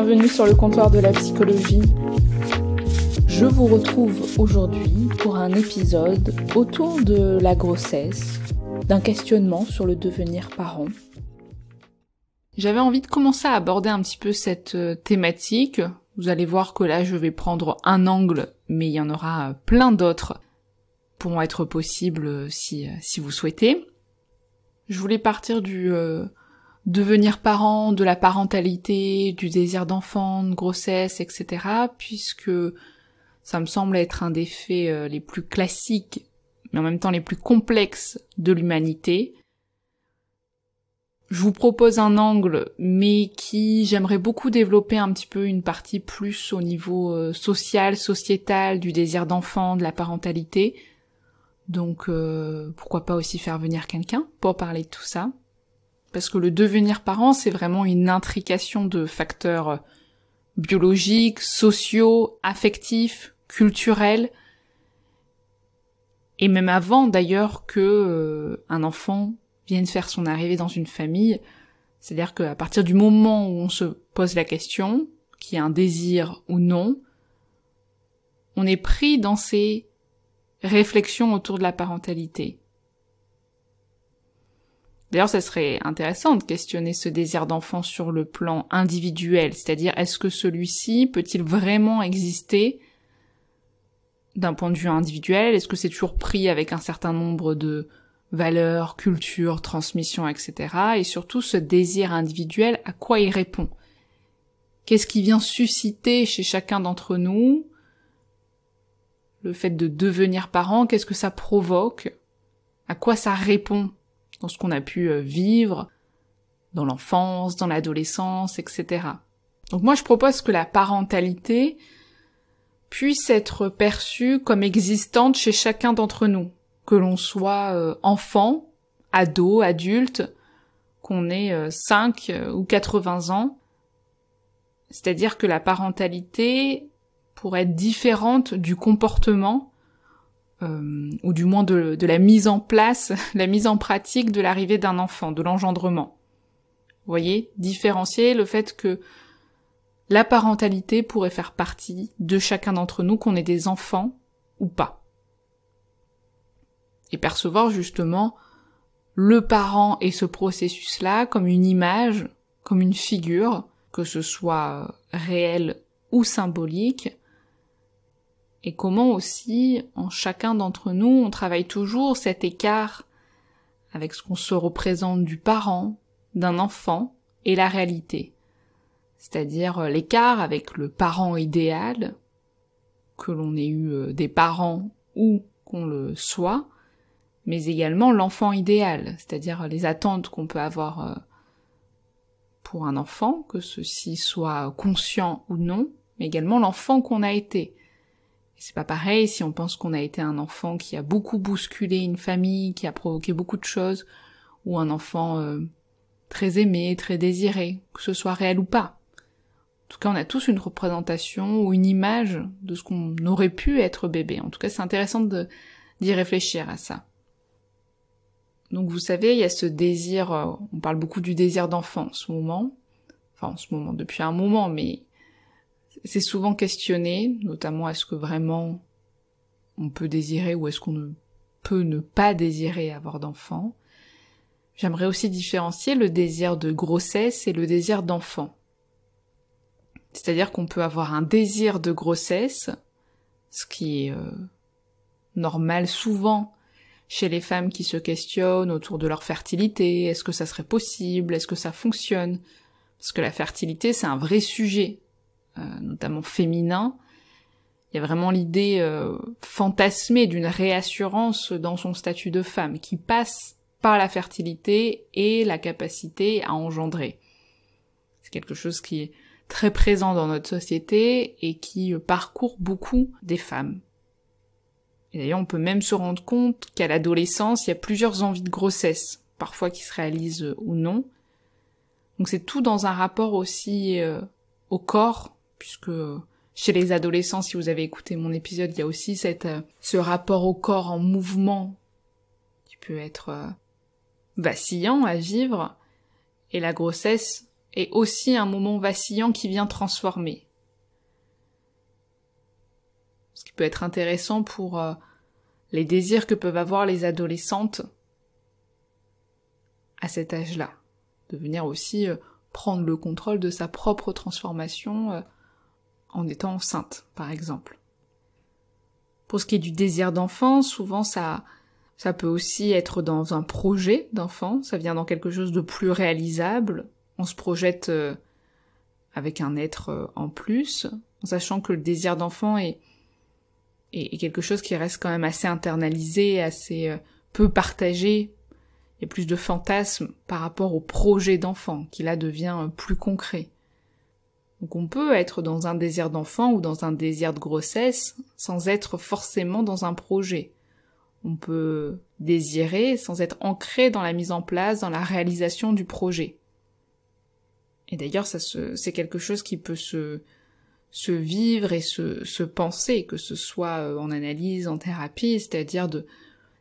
bienvenue sur le comptoir de la psychologie. Je vous retrouve aujourd'hui pour un épisode autour de la grossesse, d'un questionnement sur le devenir parent. J'avais envie de commencer à aborder un petit peu cette euh, thématique. Vous allez voir que là, je vais prendre un angle, mais il y en aura euh, plein d'autres pourront être possibles euh, si, si vous souhaitez. Je voulais partir du, devenir parent, de la parentalité, du désir d'enfant, de grossesse, etc. Puisque ça me semble être un des faits euh, les plus classiques, mais en même temps les plus complexes de l'humanité. Je vous propose un angle, mais qui j'aimerais beaucoup développer un petit peu une partie plus au niveau euh, social, sociétal, du désir d'enfant, de la parentalité. Donc euh, pourquoi pas aussi faire venir quelqu'un pour parler de tout ça. Parce que le devenir parent, c'est vraiment une intrication de facteurs euh, biologiques, sociaux, affectifs, culturels, et même avant d'ailleurs que euh, un enfant vienne faire son arrivée dans une famille. C'est-à-dire qu'à partir du moment où on se pose la question, qu'il y a un désir ou non, on est pris dans ces réflexions autour de la parentalité. D'ailleurs, ça serait intéressant de questionner ce désir d'enfant sur le plan individuel, c'est-à-dire est-ce que celui-ci peut-il vraiment exister d'un point de vue individuel Est-ce que c'est toujours pris avec un certain nombre de valeurs, cultures, transmissions, etc. Et surtout, ce désir individuel, à quoi il répond Qu'est-ce qui vient susciter chez chacun d'entre nous le fait de devenir parent Qu'est-ce que ça provoque À quoi ça répond dans ce qu'on a pu euh, vivre dans l'enfance, dans l'adolescence, etc. Donc moi je propose que la parentalité puisse être perçue comme existante chez chacun d'entre nous, que l'on soit euh, enfant, ado, adulte, qu'on ait 5 euh, ou 80 ans. C'est-à-dire que la parentalité pourrait être différente du comportement euh, ou du moins de, de, la mise en place, la mise en pratique de l'arrivée d'un enfant, de l'engendrement. Vous voyez, différencier le fait que la parentalité pourrait faire partie de chacun d'entre nous, qu'on ait des enfants ou pas. Et percevoir justement le parent et ce processus-là comme une image, comme une figure, que ce soit réelle ou symbolique, et comment aussi en chacun d'entre nous on travaille toujours cet écart avec ce qu'on se représente du parent, d'un enfant et la réalité, c'est-à-dire euh, l'écart avec le parent idéal, que l'on ait eu euh, des parents ou qu'on le soit, mais également l'enfant idéal, c'est-à-dire les attentes qu'on peut avoir euh, pour un enfant, que ceci soit conscient ou non, mais également l'enfant qu'on a été c'est pas pareil si on pense qu'on a été un enfant qui a beaucoup bousculé une famille, qui a provoqué beaucoup de choses, ou un enfant euh, très aimé, très désiré, que ce soit réel ou pas. En tout cas, on a tous une représentation ou une image de ce qu'on aurait pu être bébé. En tout cas, c'est intéressant d'y réfléchir à ça. Donc vous savez, il y a ce désir, euh, on parle beaucoup du désir d'enfant en ce moment, enfin en ce moment depuis un moment, mais c'est souvent questionné, notamment est-ce que vraiment on peut désirer ou est-ce qu'on ne peut ne pas désirer avoir d'enfant. J'aimerais aussi différencier le désir de grossesse et le désir d'enfant. C'est-à-dire qu'on peut avoir un désir de grossesse, ce qui est euh, normal souvent chez les femmes qui se questionnent autour de leur fertilité, est-ce que ça serait possible, est-ce que ça fonctionne Parce que la fertilité, c'est un vrai sujet euh, notamment féminin, il y a vraiment l'idée euh, fantasmée d'une réassurance dans son statut de femme qui passe par la fertilité et la capacité à engendrer. C'est quelque chose qui est très présent dans notre société et qui euh, parcourt beaucoup des femmes. Et d'ailleurs, on peut même se rendre compte qu'à l'adolescence, il y a plusieurs envies de grossesse, parfois qui se réalisent ou non. Donc c'est tout dans un rapport aussi au corps puisque euh, chez les adolescents, si vous avez écouté mon épisode, il y a aussi cette, euh, ce rapport au corps en mouvement qui peut être euh, vacillant à vivre. Et la grossesse est aussi un moment vacillant qui vient transformer. Ce qui peut être intéressant pour les désirs que peuvent avoir les adolescentes à cet âge-là. De venir aussi prendre le contrôle de sa propre transformation en étant enceinte, par exemple. Pour ce qui est du désir d'enfant, souvent ça, ça peut aussi être dans un projet d'enfant, ça vient dans quelque chose de plus réalisable. On se projette euh, avec un être euh, en plus, en sachant que le désir d'enfant est, est, quelque chose qui reste quand même assez internalisé, assez euh, peu partagé. Il y a plus de fantasmes par rapport au projet d'enfant, qui là devient plus concret. Donc on peut être dans un désir d'enfant ou dans un désir de grossesse sans être forcément dans un projet. On peut désirer sans être ancré dans la mise en place, dans la réalisation du projet. Et d'ailleurs, c'est quelque chose qui peut se, vivre et se, se penser, que ce soit euh, en analyse, en thérapie, c'est-à-dire de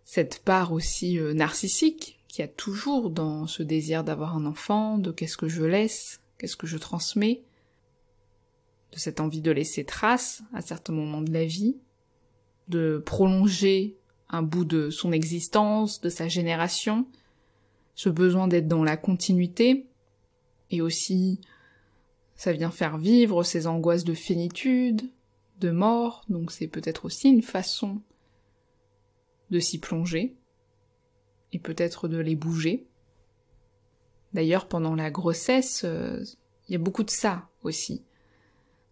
cette part aussi euh, narcissique qu'il y a toujours dans ce désir d'avoir un enfant, de qu'est-ce que je laisse, qu'est-ce que je transmets, de cette envie de laisser trace à certains moments de la vie, de prolonger un bout de son existence, de sa génération, ce besoin d'être dans la continuité, et aussi ça vient faire vivre ces angoisses de finitude, de mort, donc c'est peut-être aussi une façon de s'y plonger, et peut-être de les bouger. D'ailleurs, pendant la grossesse, euh, il y a beaucoup de ça aussi.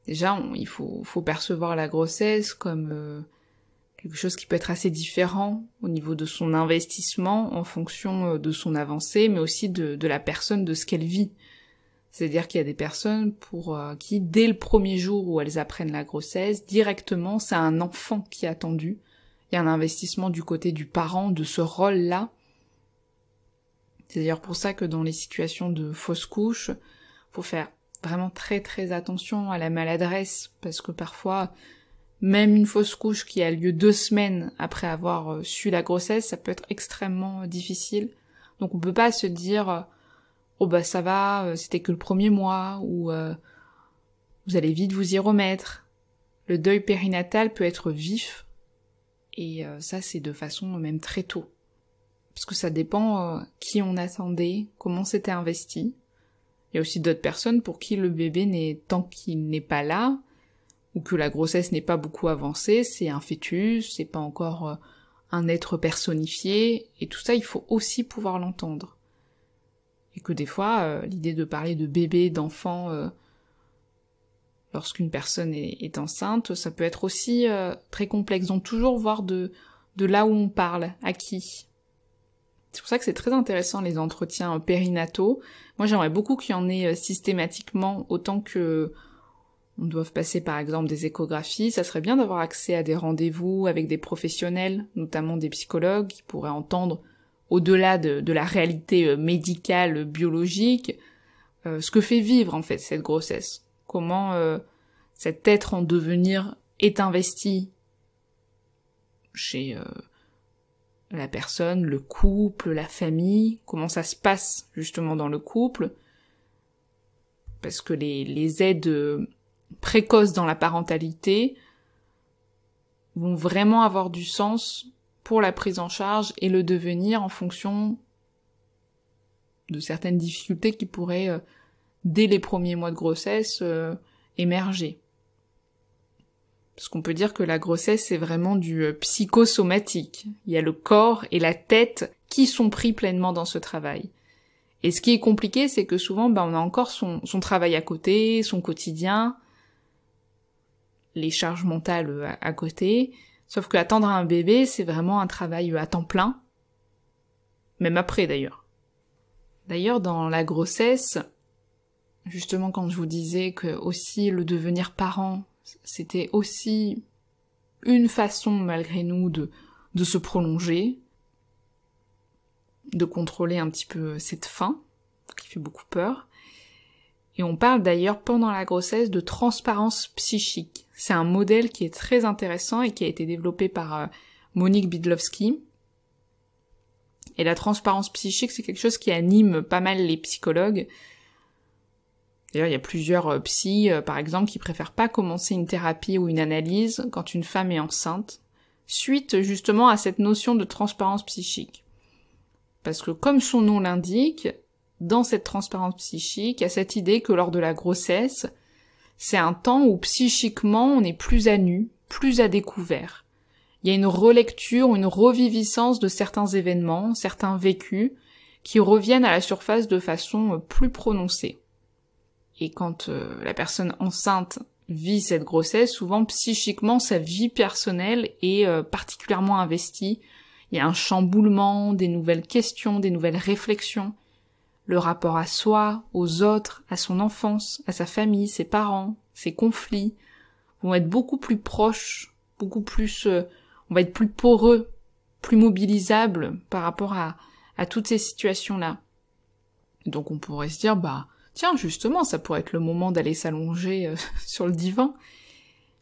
Déjà, il faut, percevoir la grossesse comme euh, quelque chose qui peut être assez différent au niveau de son investissement en fonction euh, de son avancée, mais aussi de, la personne, de ce qu'elle vit. C'est-à-dire qu'il y a des personnes pour euh, qui, dès le premier jour où elles apprennent la grossesse, directement, c'est un enfant qui est attendu. Il y a un investissement du côté du parent, de ce rôle-là. C'est d'ailleurs pour ça que dans les situations de fausse couche, faut faire vraiment très très attention à la maladresse parce que parfois même une fausse couche qui a lieu deux semaines après avoir euh, su la grossesse, ça peut être extrêmement euh, difficile. Donc on peut pas se dire euh, oh bah ça va, c'était que le premier mois ou vous allez vite vous y remettre. Le deuil périnatal peut être vif et ça c'est de façon même très tôt parce que ça dépend qui on attendait, comment c'était investi. Il y a aussi d'autres personnes pour qui le bébé n'est, tant qu'il n'est pas là, ou que la grossesse n'est pas beaucoup avancée, c'est un fœtus, c'est pas encore euh, un être personnifié, et tout ça, il faut aussi pouvoir l'entendre. Et que des fois, euh, l'idée de parler de bébé, d'enfant, euh, lorsqu'une personne est, enceinte, ça peut être aussi très complexe. Donc toujours voir de là où on parle, à qui. C'est pour ça que c'est très intéressant les entretiens euh, périnataux. Moi j'aimerais beaucoup qu'il y en ait euh, systématiquement autant que on doive passer par exemple des échographies. Ça serait bien d'avoir accès à des rendez-vous avec des professionnels, notamment des psychologues, qui pourraient entendre au-delà de, la réalité euh, médicale, biologique, ce que fait vivre en fait cette grossesse. Comment cet être en devenir est investi chez la personne, le couple, la famille, comment ça se passe justement dans le couple, parce que les, aides euh, précoces dans la parentalité vont vraiment avoir du sens pour la prise en charge et le devenir en fonction de certaines difficultés qui pourraient, euh, dès les premiers mois de grossesse, euh, émerger. Parce qu'on peut dire que la grossesse, c'est vraiment du euh, psychosomatique. Il y a le corps et la tête qui sont pris pleinement dans ce travail. Et ce qui est compliqué, c'est que souvent, ben, on a encore son, travail à côté, son quotidien, les charges mentales euh, à, côté. Sauf qu'attendre un bébé, c'est vraiment un travail euh, à temps plein. Même après, d'ailleurs. D'ailleurs, dans la grossesse, justement, quand je vous disais que aussi le devenir parent, c'était aussi une façon, malgré nous, de, se prolonger, de contrôler un petit peu cette faim, qui fait beaucoup peur. Et on parle d'ailleurs pendant la grossesse de transparence psychique. C'est un modèle qui est très intéressant et qui a été développé par euh, Monique Bidlowski. Et la transparence psychique, c'est quelque chose qui anime pas mal les psychologues. D'ailleurs, il y a plusieurs euh, psys, euh, par exemple, qui préfèrent pas commencer une thérapie ou une analyse quand une femme est enceinte, suite justement à cette notion de transparence psychique. Parce que comme son nom l'indique, dans cette transparence psychique, il y a cette idée que lors de la grossesse, c'est un temps où psychiquement on est plus à nu, plus à découvert. Il y a une relecture, une reviviscence de certains événements, certains vécus, qui reviennent à la surface de façon euh, plus prononcée. Et quand euh, la personne enceinte vit cette grossesse, souvent psychiquement sa vie personnelle est euh, particulièrement investie. Il y a un chamboulement, des nouvelles questions, des nouvelles réflexions. Le rapport à soi, aux autres, à son enfance, à sa famille, ses parents, ses conflits vont être beaucoup plus proches, beaucoup plus, euh, on va être plus poreux, plus mobilisables par rapport à, à toutes ces situations-là. Donc on pourrait se dire, bah, Tiens, justement, ça pourrait être le moment d'aller s'allonger euh, sur le divan.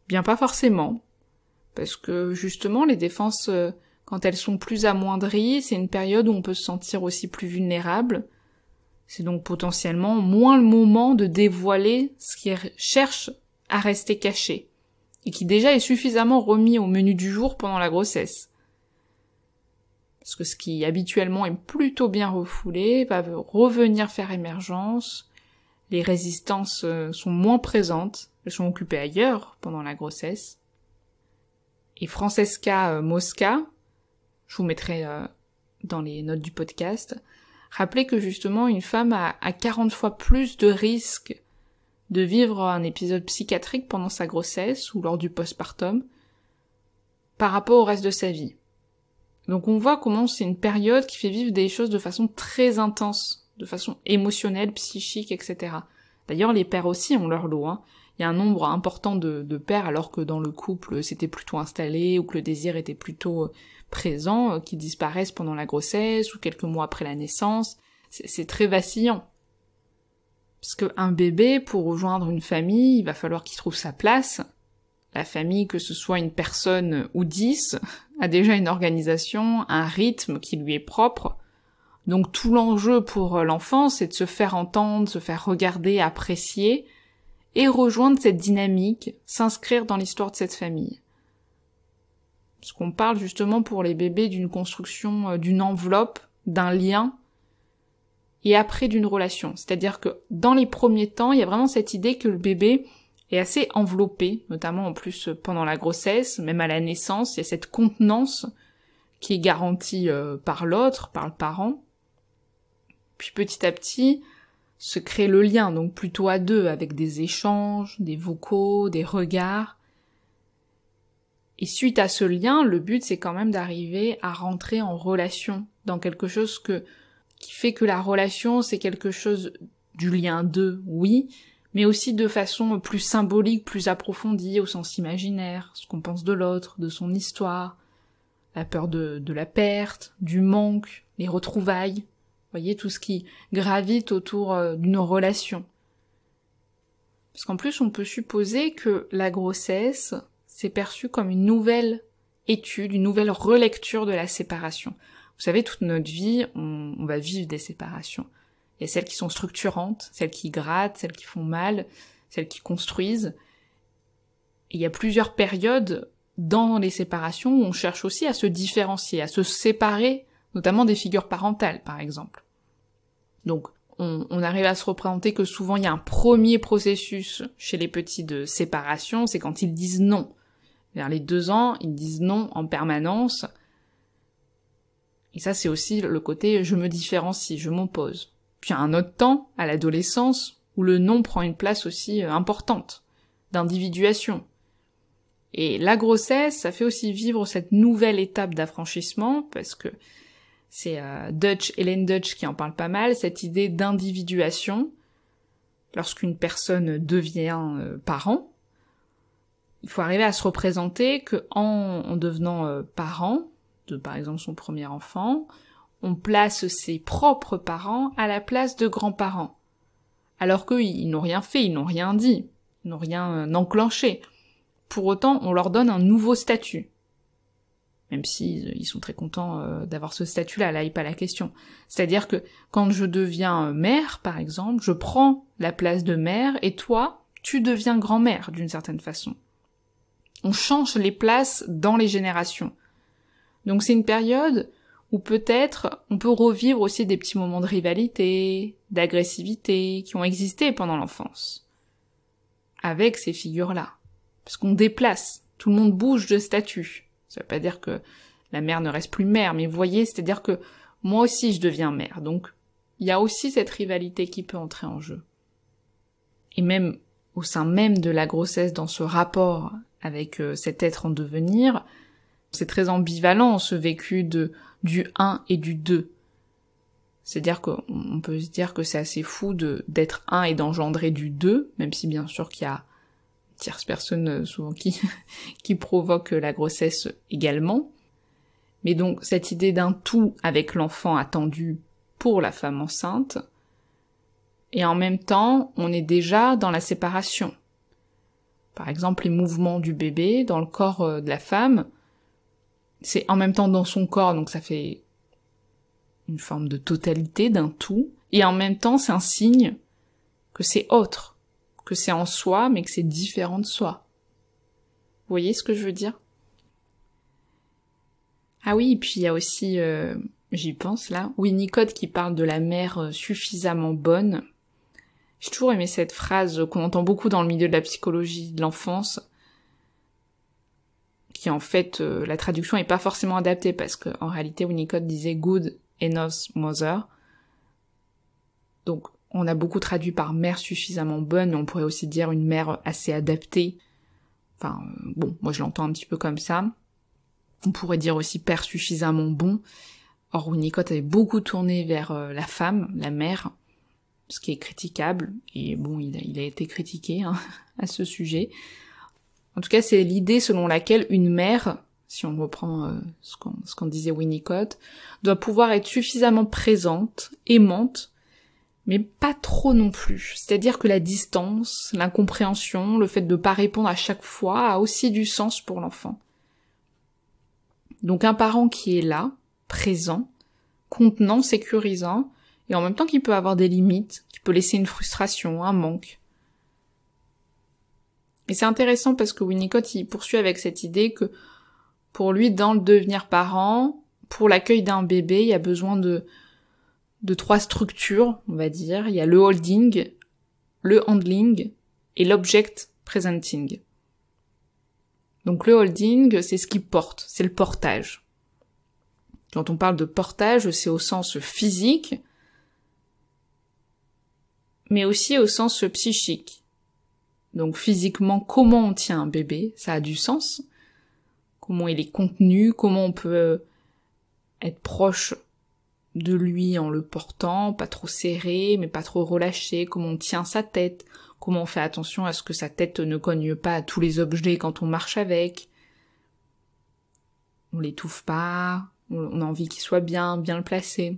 Bien pas forcément. Parce que justement, les défenses, euh, quand elles sont plus amoindries, c'est une période où on peut se sentir aussi plus vulnérable. C'est donc potentiellement moins le moment de dévoiler ce qui cherche à rester caché, et qui déjà est suffisamment remis au menu du jour pendant la grossesse. Parce que ce qui habituellement est plutôt bien refoulé va revenir faire émergence, les résistances euh, sont moins présentes, elles sont occupées ailleurs pendant la grossesse. Et Francesca euh, Mosca, je vous mettrai euh, dans les notes du podcast, rappelait que justement une femme a, 40 fois plus de risques de vivre un épisode psychiatrique pendant sa grossesse ou lors du postpartum par rapport au reste de sa vie. Donc on voit comment c'est une période qui fait vivre des choses de façon très intense de façon émotionnelle, psychique, etc. D'ailleurs, les pères aussi ont leur lot. Hein. Il y a un nombre important de, pères, alors que dans le couple, c'était plutôt installé ou que le désir était plutôt euh, présent, euh, qui disparaissent pendant la grossesse ou quelques mois après la naissance. C'est très vacillant. Parce qu'un bébé, pour rejoindre une famille, il va falloir qu'il trouve sa place. La famille, que ce soit une personne ou dix, a déjà une organisation, un rythme qui lui est propre, donc tout l'enjeu pour euh, l'enfant, c'est de se faire entendre, se faire regarder, apprécier, et rejoindre cette dynamique, s'inscrire dans l'histoire de cette famille. Parce qu'on parle justement pour les bébés d'une construction, euh, d'une enveloppe, d'un lien, et après d'une relation. C'est-à-dire que dans les premiers temps, il y a vraiment cette idée que le bébé est assez enveloppé, notamment en plus euh, pendant la grossesse, même à la naissance, il y a cette contenance qui est garantie par l'autre, par le parent. Puis petit à petit se crée le lien, donc plutôt à deux, avec des échanges, des vocaux, des regards. Et suite à ce lien, le but c'est quand même d'arriver à rentrer en relation, dans quelque chose que, qui fait que la relation c'est quelque chose du lien d'eux, oui, mais aussi de façon plus symbolique, plus approfondie, au sens imaginaire, ce qu'on pense de l'autre, de son histoire, la peur de, de la perte, du manque, les retrouvailles voyez, tout ce qui gravite autour euh, d'une relation. Parce qu'en plus, on peut supposer que la grossesse, s'est perçue comme une nouvelle étude, une nouvelle relecture de la séparation. Vous savez, toute notre vie, on, va vivre des séparations. Il y a celles qui sont structurantes, celles qui grattent, celles qui font mal, celles qui construisent. il y a plusieurs périodes dans les séparations où on cherche aussi à se différencier, à se séparer, notamment des figures parentales, par exemple. Donc on, arrive à se représenter que souvent il y a un premier processus chez les petits de séparation, c'est quand ils disent non. Vers les deux ans, ils disent non en permanence. Et ça, c'est aussi le côté je me différencie, je m'oppose. Puis a un autre temps, à l'adolescence, où le non prend une place aussi euh, importante, d'individuation. Et la grossesse, ça fait aussi vivre cette nouvelle étape d'affranchissement, parce que c'est euh, Dutch, Hélène Dutch qui en parle pas mal, cette idée d'individuation, lorsqu'une personne devient euh, parent, il faut arriver à se représenter que en, devenant euh, parent, de par exemple son premier enfant, on place ses propres parents à la place de grands-parents. Alors qu'eux, n'ont rien fait, ils n'ont rien dit, ils n'ont rien euh, enclenché. Pour autant, on leur donne un nouveau statut même si euh, ils sont très contents euh, d'avoir ce statut-là, là il a pas la question. C'est-à-dire que quand je deviens euh, mère, par exemple, je prends la place de mère et toi, tu deviens grand-mère d'une certaine façon. On change les places dans les générations. Donc c'est une période où peut-être on peut revivre aussi des petits moments de rivalité, d'agressivité qui ont existé pendant l'enfance. Avec ces figures-là. Parce qu'on déplace, tout le monde bouge de statut. Ça veut pas dire que la mère ne reste plus mère, mais vous voyez, c'est-à-dire que moi aussi je deviens mère. Donc il y a aussi cette rivalité qui peut entrer en jeu. Et même au sein même de la grossesse, dans ce rapport avec euh, cet être en devenir, c'est très ambivalent ce vécu de du 1 et du 2. C'est-à-dire qu'on peut se dire que c'est assez fou de d'être un et d'engendrer du 2, même si bien sûr qu'il y a tierce personne euh, souvent qui, qui provoque la grossesse également. Mais donc cette idée d'un tout avec l'enfant attendu pour la femme enceinte, et en même temps on est déjà dans la séparation. Par exemple les mouvements du bébé dans le corps euh, de la femme, c'est en même temps dans son corps, donc ça fait une forme de totalité, d'un tout, et en même temps c'est un signe que c'est autre, que c'est en soi, mais que c'est différent de soi. Vous voyez ce que je veux dire Ah oui, et puis il y a aussi, euh, j'y pense là, Winnicott qui parle de la mère euh, suffisamment bonne. J'ai toujours aimé cette phrase qu'on entend beaucoup dans le milieu de la psychologie de l'enfance, qui en fait, euh, la traduction n'est pas forcément adaptée, parce qu'en réalité, Winnicott disait « good enough mother », donc on a beaucoup traduit par mère suffisamment bonne, mais on pourrait aussi dire une mère assez adaptée. Enfin, euh, bon, moi je l'entends un petit peu comme ça. On pourrait dire aussi père suffisamment bon. Or, Winnicott avait beaucoup tourné vers euh, la femme, la mère, ce qui est critiquable. Et bon, il a, été critiqué hein, à ce sujet. En tout cas, c'est l'idée selon laquelle une mère, si on reprend euh, ce qu'on disait Winnicott, doit pouvoir être suffisamment présente, aimante, mais pas trop non plus. C'est-à-dire que la distance, l'incompréhension, le fait de ne pas répondre à chaque fois a aussi du sens pour l'enfant. Donc un parent qui est là, présent, contenant, sécurisant, et en même temps qui peut avoir des limites, qui peut laisser une frustration, un manque. Et c'est intéressant parce que Winnicott il poursuit avec cette idée que pour lui, dans le devenir parent, pour l'accueil d'un bébé, il y a besoin de, de trois structures, on va dire. Il y a le holding, le handling et l'object presenting. Donc le holding, c'est ce qui porte, c'est le portage. Quand on parle de portage, c'est au sens physique, mais aussi au sens psychique. Donc physiquement, comment on tient un bébé, ça a du sens. Comment il est contenu, comment on peut être proche de lui en le portant, pas trop serré, mais pas trop relâché, comment on tient sa tête, comment on fait attention à ce que sa tête ne cogne pas tous les objets quand on marche avec. On l'étouffe pas, on a envie qu'il soit bien, bien le placé.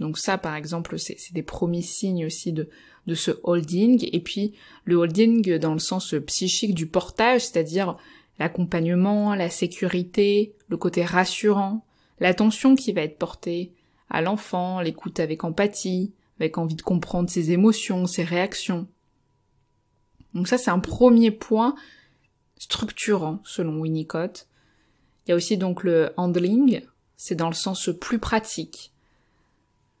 Donc ça, par exemple, c'est des premiers signes aussi de ce holding. Et puis, le holding dans le sens psychique du portage, c'est-à-dire l'accompagnement, la sécurité, le côté rassurant, l'attention qui va être portée à l'enfant, l'écoute avec empathie, avec envie de comprendre ses émotions, ses réactions. Donc ça, c'est un premier point structurant selon Winnicott. Il y a aussi donc le handling, c'est dans le sens plus pratique,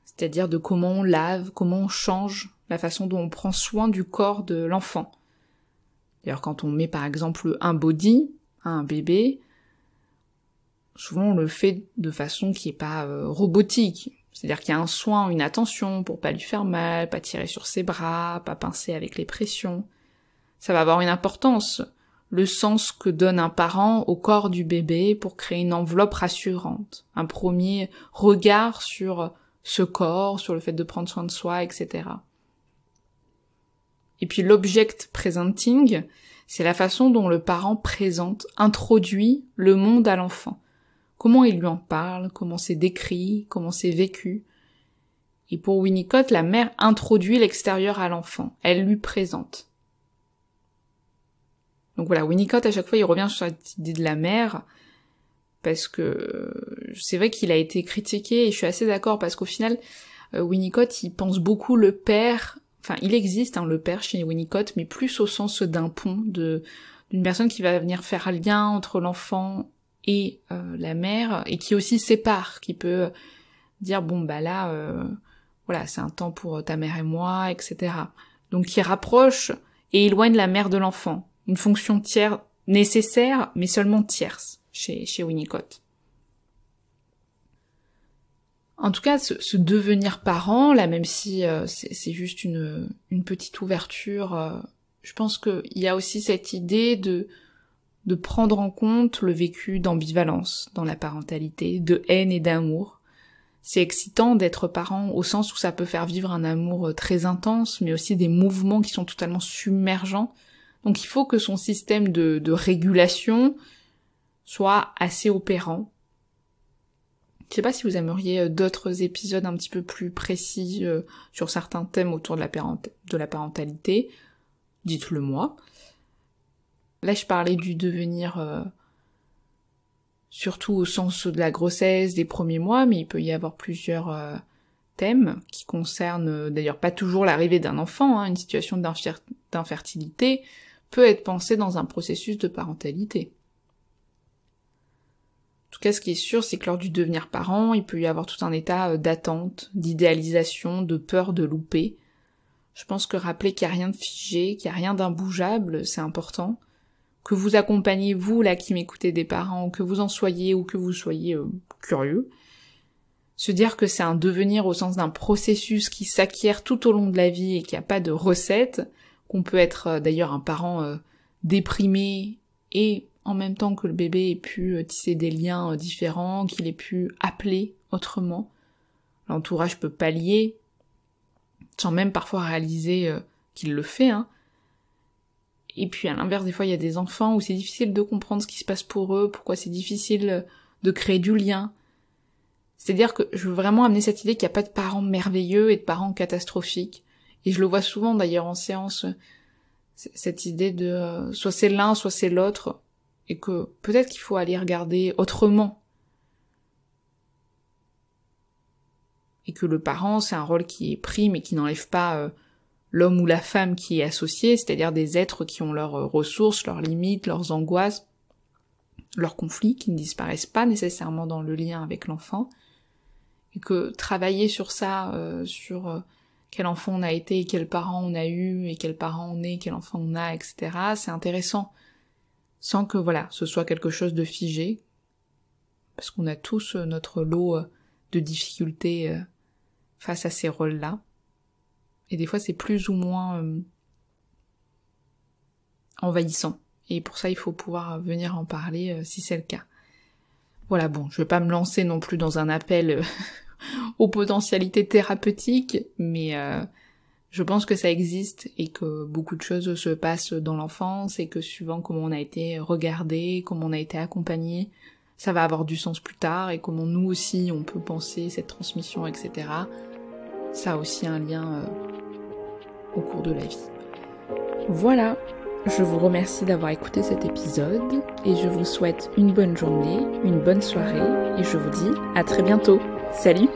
c'est-à-dire de comment on lave, comment on change, la façon dont on prend soin du corps de l'enfant. D'ailleurs, quand on met par exemple un body à un bébé, souvent on le fait de façon qui est pas euh, robotique. C'est-à-dire qu'il y a un soin, une attention pour pas lui faire mal, pas tirer sur ses bras, pas pincer avec les pressions. Ça va avoir une importance, le sens que donne un parent au corps du bébé pour créer une enveloppe rassurante, un premier regard sur ce corps, sur le fait de prendre soin de soi, etc. Et puis l'object presenting, c'est la façon dont le parent présente, introduit le monde à l'enfant comment il lui en parle, comment c'est décrit, comment c'est vécu. Et pour Winnicott, la mère introduit l'extérieur à l'enfant, elle lui présente. Donc voilà, Winnicott à chaque fois il revient sur cette idée de la mère, parce que euh, c'est vrai qu'il a été critiqué, et je suis assez d'accord, parce qu'au final, euh, Winnicott il pense beaucoup le père, enfin il existe hein, le père chez Winnicott, mais plus au sens d'un pont, de d'une personne qui va venir faire un lien entre l'enfant et euh, la mère, et qui aussi sépare, qui peut dire bon bah là, euh, voilà, c'est un temps pour euh, ta mère et moi, etc. Donc qui rapproche et éloigne la mère de l'enfant, une fonction tiers nécessaire, mais seulement tierce chez, chez Winnicott. En tout cas, ce, devenir parent, là, même si c'est juste une, petite ouverture, je pense qu'il y a aussi cette idée de de prendre en compte le vécu d'ambivalence dans la parentalité, de haine et d'amour. C'est excitant d'être parent au sens où ça peut faire vivre un amour euh, très intense, mais aussi des mouvements qui sont totalement submergents. Donc il faut que son système de, régulation soit assez opérant. Je sais pas si vous aimeriez euh, d'autres épisodes un petit peu plus précis euh, sur certains thèmes autour de la parentalité. Dites-le moi. Là, je parlais du devenir, euh, surtout au sens de la grossesse, des premiers mois, mais il peut y avoir plusieurs euh, thèmes qui concernent euh, d'ailleurs pas toujours l'arrivée d'un enfant. Hein. une situation d'infertilité peut être pensée dans un processus de parentalité. En tout cas, ce qui est sûr, c'est que lors du devenir parent, il peut y avoir tout un état d'attente, d'idéalisation, de peur de louper. Je pense que rappeler qu'il n'y a rien de figé, qu'il n'y a rien d'imbougeable, c'est important que vous accompagnez, vous là qui m'écoutez des parents, que vous en soyez ou que vous soyez euh, curieux, se dire que c'est un devenir au sens d'un processus qui s'acquiert tout au long de la vie et qu'il n'y a pas de recette, qu'on peut être euh, d'ailleurs un parent euh, déprimé et en même temps que le bébé ait pu tisser des liens différents, qu'il ait pu appeler autrement. L'entourage peut pallier, sans même parfois réaliser qu'il le fait, hein, et puis à l'inverse, des fois, il y a des enfants où c'est difficile de comprendre ce qui se passe pour eux, pourquoi c'est difficile euh, de créer du lien. C'est-à-dire que je veux vraiment amener cette idée qu'il n'y a pas de parents merveilleux et de parents catastrophiques. Et je le vois souvent d'ailleurs en séance, cette idée de euh, soit c'est l'un, soit c'est l'autre, et que peut-être qu'il faut aller regarder autrement. Et que le parent, c'est un rôle qui est pris mais qui n'enlève pas euh, l'homme ou la femme qui est associé, c'est-à-dire des êtres qui ont leurs euh, ressources, leurs limites, leurs angoisses, leurs conflits qui ne disparaissent pas nécessairement dans le lien avec l'enfant, et que travailler sur ça, euh, sur euh, quel enfant on a été, et quels parents on a eu, et quels parents on est, quel enfant on a, etc., c'est intéressant, sans que voilà, ce soit quelque chose de figé, parce qu'on a tous notre lot de difficultés face à ces rôles-là. Et des fois, c'est plus ou moins euh, envahissant. Et pour ça, il faut pouvoir venir en parler euh, si c'est le cas. Voilà, bon, je vais pas me lancer non plus dans un appel euh, aux potentialités thérapeutiques, mais je pense que ça existe et que beaucoup de choses se passent dans l'enfance et que suivant comment on a été regardé, comment on a été accompagné, ça va avoir du sens plus tard et comment nous aussi on peut penser cette transmission, etc. Ça a aussi un lien au cours de la vie. Voilà, je vous remercie d'avoir écouté cet épisode et je vous souhaite une bonne journée, une bonne soirée et je vous dis à très bientôt. Salut